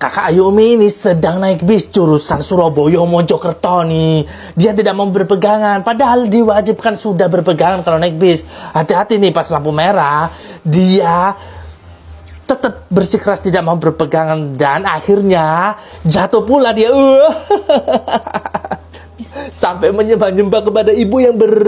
Kakak Ayumi ini sedang naik bis jurusan Surabaya Mojokerto nih. Dia tidak mau berpegangan, padahal diwajibkan sudah berpegangan kalau naik bis. Hati-hati nih pas lampu merah, dia tetap bersikeras tidak mau berpegangan dan akhirnya jatuh pula dia. Uh, sampai menyembah-nyembah kepada ibu yang ber